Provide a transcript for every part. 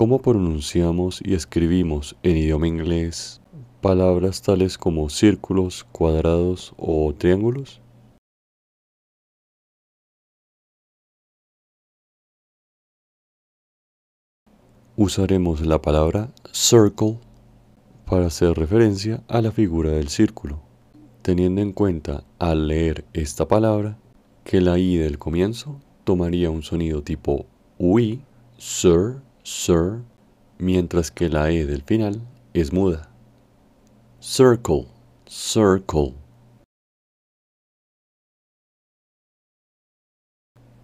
cómo pronunciamos y escribimos en idioma inglés palabras tales como círculos, cuadrados o triángulos? Usaremos la palabra circle para hacer referencia a la figura del círculo, teniendo en cuenta al leer esta palabra que la i del comienzo tomaría un sonido tipo ui, sir, sir, mientras que la e del final es muda. Circle, circle.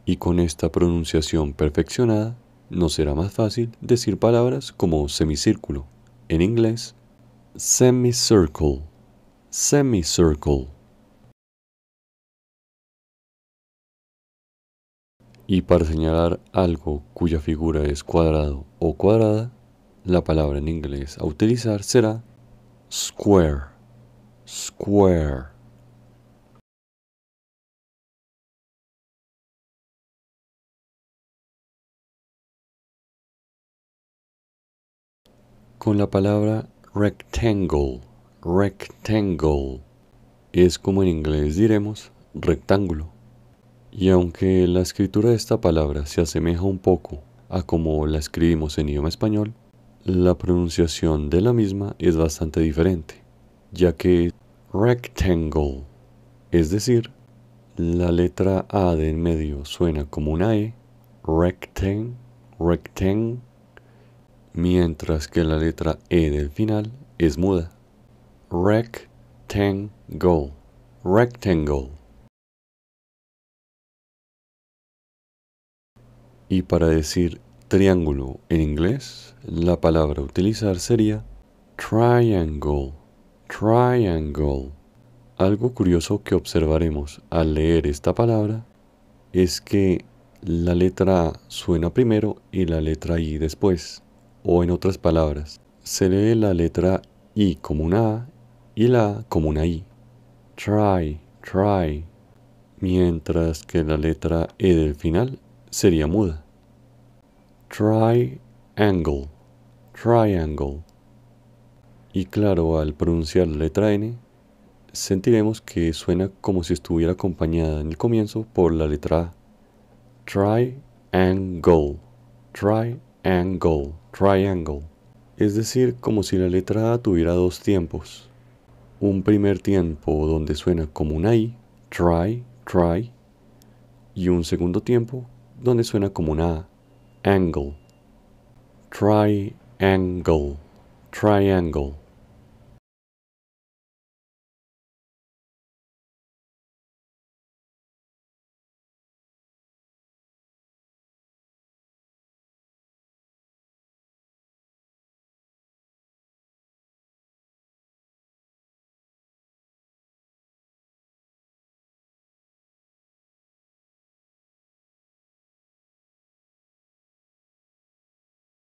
Y con esta pronunciación perfeccionada, nos será más fácil decir palabras como semicírculo, en inglés, semicircle, semicircle. Y para señalar algo cuya figura es cuadrado o cuadrada, la palabra en inglés a utilizar será square. Square. Con la palabra rectangle, rectangle, es como en inglés diremos rectángulo. Y aunque la escritura de esta palabra se asemeja un poco a como la escribimos en idioma español, la pronunciación de la misma es bastante diferente, ya que rectangle, es decir, la letra A de medio suena como una E, rectang, rectang, mientras que la letra E del final es muda. Rectangle, rectangle. Y para decir triángulo en inglés, la palabra utilizar sería triangle, triangle. Algo curioso que observaremos al leer esta palabra es que la letra A suena primero y la letra I después. O en otras palabras, se lee la letra I como una A y la A como una I. Try, try. Mientras que la letra E del final sería muda. Triangle, triangle. Y claro, al pronunciar la letra N, sentiremos que suena como si estuviera acompañada en el comienzo por la letra A. Triangle, triangle, triangle. Es decir, como si la letra A tuviera dos tiempos. Un primer tiempo donde suena como una I, try, try, y un segundo tiempo donde suena como una Angle. Triangle. Triangle.